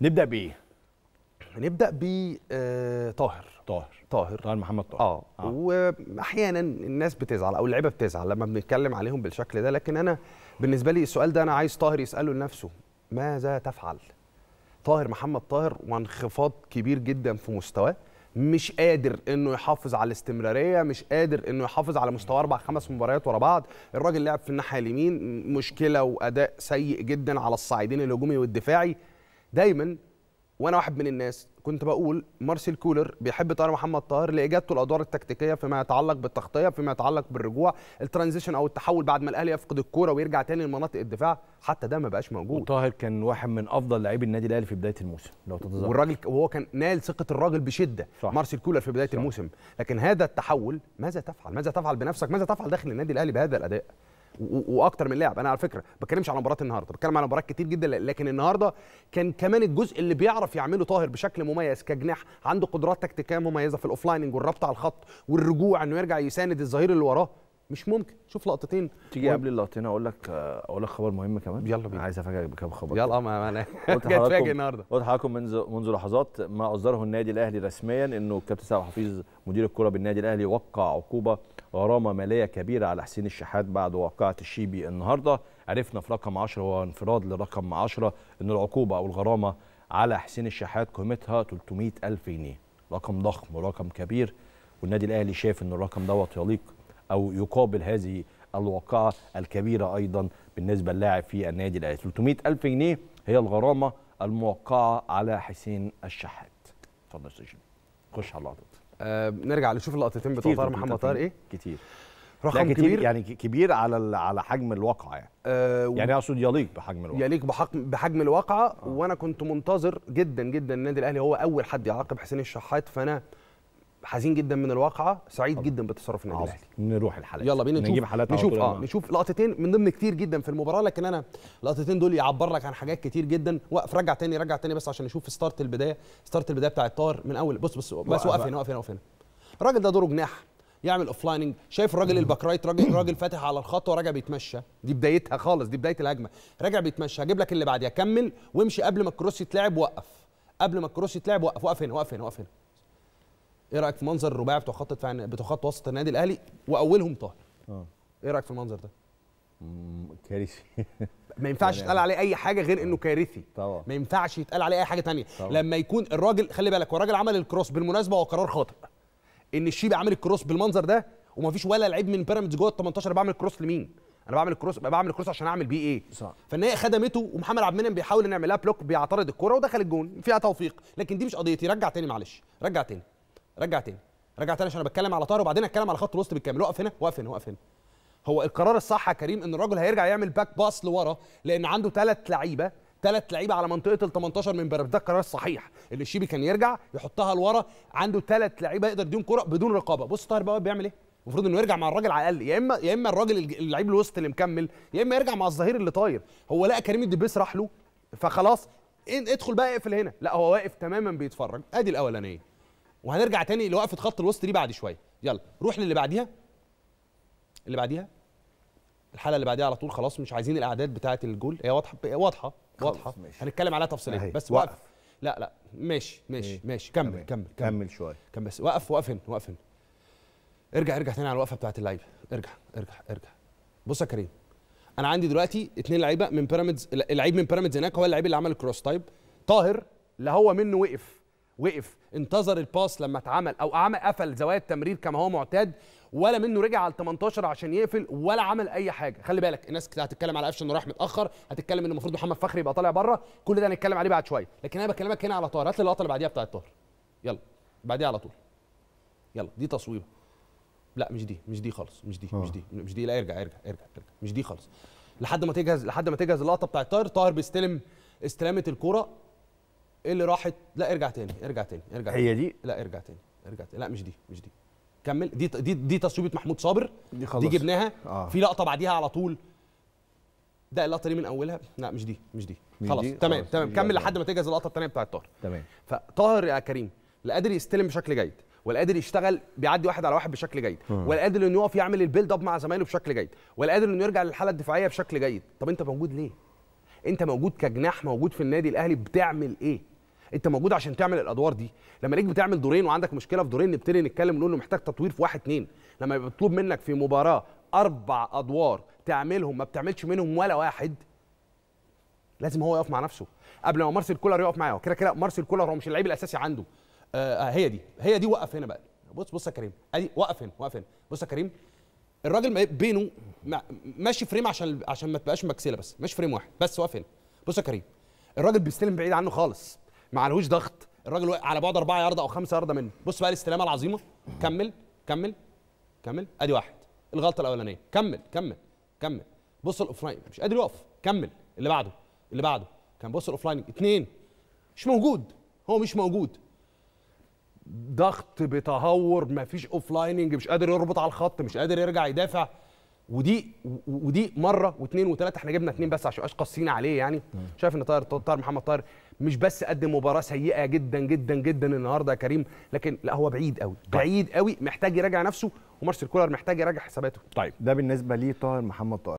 نبدا بايه نبدا ب آه، طاهر طاهر طاهر طاهر محمد طاهر اه, آه. واحيانا الناس بتزعل او اللعيبه بتزعل لما بنتكلم عليهم بالشكل ده لكن انا بالنسبه لي السؤال ده انا عايز طاهر يساله لنفسه ماذا تفعل طاهر محمد طاهر وانخفاض كبير جدا في مستواه مش قادر انه يحافظ على الاستمراريه مش قادر انه يحافظ على مستوى اربع خمس مباريات ورا بعض الراجل لعب في الناحيه اليمين مشكله واداء سيء جدا على الصعيدين الهجومي والدفاعي دايما وانا واحد من الناس كنت بقول مارسيل كولر بيحب طاهر محمد طاهر لاجابته الادوار التكتيكيه فيما يتعلق بالتغطيه فيما يتعلق بالرجوع الترانزيشن او التحول بعد ما الاهلي يفقد الكوره ويرجع تاني لمناطق الدفاع حتى ده ما بقاش موجود طاهر كان واحد من افضل لاعبي النادي الاهلي في بدايه الموسم لو تتذكر والراجل وهو كان نال ثقه الراجل بشده صح. مارسيل كولر في بدايه صح. الموسم لكن هذا التحول ماذا تفعل ماذا تفعل بنفسك ماذا تفعل داخل النادي الاهلي بهذا الاداء واكتر من لاعب انا على فكره ما بتكلمش على مباراه النهارده بتكلم على مباريات كتير جدا لكن النهارده كان كمان الجزء اللي بيعرف يعمله طاهر بشكل مميز كجناح عنده قدرات تكتيكيه مميزه في الاوفلايننج والربط على الخط والرجوع انه يرجع يساند الظهير اللي وراه مش ممكن شوف لقطتين تيجي قبل اللقطتين اقول لك آه، اقول لك خبر مهم كمان يلا بينا عايز افاجئك بكام خبر يلا ما انا هتفاجئ النهارده قلت لحضراتكم منذ منذ لحظات ما اصدره النادي الاهلي رسميا انه الكابتن سعد حفيظ مدير الكره بالنادي الاهلي وقع عقوبه غرامه ماليه كبيره على حسين الشحات بعد واقعه الشيبي النهارده عرفنا في رقم 10 هو انفراد لرقم 10 ان العقوبه او الغرامه على حسين الشحات قيمتها 300 الف جنيه رقم ضخم ورقم كبير والنادي الاهلي شايف ان الرقم دوت يليق او يقابل هذه الواقعه الكبيره ايضا بالنسبه للاعب في النادي الاهلي 300 الف جنيه هي الغرامه الموقعه على حسين الشحات اتفضل سجن خش على اللقطات آه نرجع نشوف اللقطتين بتوع طارق محمد طاهر ايه كتير رقم كتير كبير يعني كبير على على حجم الواقعه يعني آه يعني اقصد يليق بحجم الواقعه يليق بحجم بحجم الواقعه آه. وانا كنت منتظر جدا جدا النادي الاهلي هو اول حد يعاقب حسين الشحات فانا حزين جدا من الواقعه سعيد جدا بتصرف النادي الاهلي نروح الحلقات يلا بينا نشوف نجيب حالات نشوف اه نشوف لقطتين من ضمن كتير جدا في المباراه لكن انا اللقطتين دول يعبر لك عن حاجات كتير جدا وقف رجع تاني رجع تاني بس عشان نشوف ستارت البدايه ستارت البدايه بتاع الطار من اول بص بص بس وقف هنا وقف هنا وقف هنا الراجل ده دوره جناح يعمل اوف لايننج شايف الراجل الباك رايت راجل راجل فاتح على الخط وراجع بيتمشى دي بدايتها خالص دي بدايه الهجمه راجع بيتمشى هجيب لك اللي بعديها كمل وامشي قبل ما الكروس يتلعب وقف قبل ما الكروس يتلعب وقف وقف هنا وقف هنا وقف هنا ايه رايك في منظر الرباعي بتوع خط بتوع خط وسط النادي الاهلي واولهم طاهر اه ايه رايك في المنظر ده كارثي ما ينفعش يعني يتقال عليه اي حاجه غير انه كارثي طبعا ما ينفعش يتقال عليه اي حاجه تانية طبعا. لما يكون الراجل خلي بالك هو الراجل عمل الكروس بالمناسبه هو قرار خاطئ ان الشيبي عامل الكروس بالمنظر ده ومفيش ولا لعيب من بيراميدز جوه ال 18 بعمل الكروس لمين انا بعمل الكروس بعمل الكروس عشان اعمل بيه ايه صح فان هي خدمته ومحمد عبد المنعم بيحاول ان يعمل لها بلوك بيعترض الكوره ودخل الجون فيها توفيق لكن دي مش قضيتي رجع تاني معلش رجع تاني رجع تاني رجع تاني عشان انا بتكلم على طاهر وبعدين اتكلم على خط الوسط بالكامل وقف هنا واقف هنا واقف هنا هو القرار الصح يا كريم ان الراجل هيرجع يعمل باك باص لورا لان عنده ثلاث لعيبه ثلاث لعيبه على منطقه ال 18 من بره ده القرار الصحيح اللي الشيبي كان يرجع يحطها لورا عنده ثلاث لعيبه يقدر يديهم كره بدون رقابه بص طاهر بقى بيعمل ايه المفروض انه يرجع مع الراجل على الاقل يا اما يا اما الراجل اللعيب الوسط اللي مكمل يا اما يرجع مع الظهير اللي طاير هو لقى كريم الدبيس راح له فخلاص ادخل بقى اقفل هنا لا هو واقف تماما بيتفرج ادي الاولانيه وهنرجع تاني لوقفه خط الوسط دي بعد شويه يلا روح للي بعديها اللي بعديها الحلقه اللي بعديها على طول خلاص مش عايزين الاعداد بتاعه الجول هي واضحه واضحه واضحه هنتكلم عليها تفصيليا بس وقف. وقف لا لا ماشي ماشي ايه. ماشي كمل كمل كمل, كمل, شويه كمل بس وقف وقف هنا وقف هنا ارجع ارجع تاني على الوقفه بتاعه اللعيبه ارجع ارجع ارجع بص يا كريم انا عندي دلوقتي اثنين لعيبه من بيراميدز اللعيب من بيراميدز هناك هو اللعيب اللي عمل الكروس تايب طاهر لا هو منه وقف وقف انتظر الباص لما اتعمل او عمل قفل زوايا التمرير كما هو معتاد ولا منه رجع على ال 18 عشان يقفل ولا عمل اي حاجه خلي بالك الناس هتتكلم على قفشه انه راح متاخر هتتكلم ان المفروض محمد فخري يبقى طالع بره كل ده هنتكلم عليه بعد شويه لكن انا بكلمك هنا على طاهر هات لي اللقطه اللي بعديها بتاعت طاهر يلا بعديها على طول يلا دي تصويبه لا مش دي مش دي خالص مش دي مش آه. دي مش دي لا ارجع ارجع ارجع, ارجع. مش دي خالص لحد ما تجهز لحد ما تجهز اللقطه بتاعت طاهر طاهر بيستلم استلامه الكوره ايه اللي راحت لا ارجع تاني ارجع تاني ارجع هي دي لا ارجع تاني ارجع تاني لا مش دي مش دي كمل دي دي دي تصويبه محمود صابر دي خلاص دي جبناها آه. في لقطه بعديها على طول ده اللقطه دي من اولها لا مش دي مش دي خلاص دي؟ تمام خلص. تمام كمل لحد ما تجهز اللقطه الثانيه بتاعت طاهر تمام فطاهر يا كريم لا قادر يستلم بشكل جيد ولا قادر يشتغل بيعدي واحد على واحد بشكل جيد آه. ولا قادر انه يقف يعمل البيلد اب مع زمايله بشكل جيد ولا قادر انه يرجع للحاله الدفاعيه بشكل جيد طب انت موجود ليه انت موجود كجناح موجود في النادي الاهلي بتعمل ايه انت موجود عشان تعمل الادوار دي لما ليك بتعمل دورين وعندك مشكله في دورين نبتدي نتكلم نقول له محتاج تطوير في واحد اتنين لما يبقى مطلوب منك في مباراه اربع ادوار تعملهم ما بتعملش منهم ولا واحد لازم هو يقف مع نفسه قبل ما مارسيل كولر يقف معاه كده كده مارسيل كولر هو مش اللعيب الاساسي عنده آه, آه، هي دي هي دي وقف هنا بقى بص بص يا كريم ادي وقف هنا وقف هنا بص يا كريم الراجل بينه ماشي فريم عشان عشان ما تبقاش مكسله بس ماشي فريم واحد بس واقف هنا بص يا كريم الراجل بيستلم بعيد عنه خالص ما عليهوش ضغط الراجل على بعد اربعه يارده او خمسه يارده منه بص بقى الاستلامه العظيمه كمل كمل كمل ادي واحد الغلطه الاولانيه كمل كمل كمل بص الاوفلاين مش قادر يقف كمل اللي بعده اللي بعده كان بص الاوفلاين اثنين مش موجود هو مش موجود ضغط بتهور مفيش لايننج مش قادر يربط على الخط مش قادر يرجع يدافع ودي ودي مره واثنين وثلاثه احنا جبنا اثنين بس عشان مش قاصين عليه يعني شايف ان طاهر طاهر محمد طاهر مش بس قدم مباراه سيئه جدا جدا جدا النهارده يا كريم لكن لا هو بعيد قوي طيب. بعيد قوي محتاج يراجع نفسه ومارسيل كولر محتاج يراجع حساباته طيب ده بالنسبه لي طاهر محمد طاهر